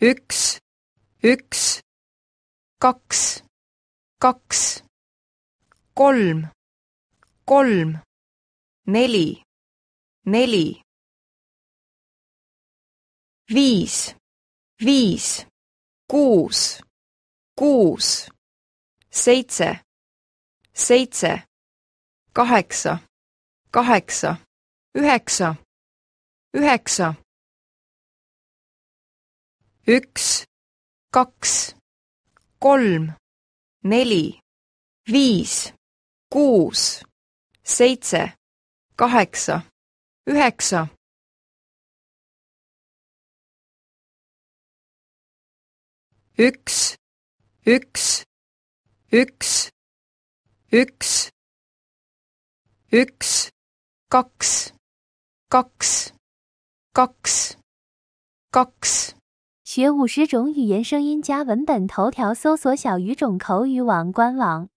üks, üks, kaks, kaks, kolm, kolm, neli, neli, viis, viis, kuus, kuus, seitse, seitse, kaheksa, kaheksa, üheksa, üheksa üks, kaks, kolm, neli, viis, kuus, seitse, kaheksa, üheksa. üks, üks, üks, üks, üks, kaks, kaks, kaks, kaks 学五十种语言声音加文本头条搜索小语种口语网官网。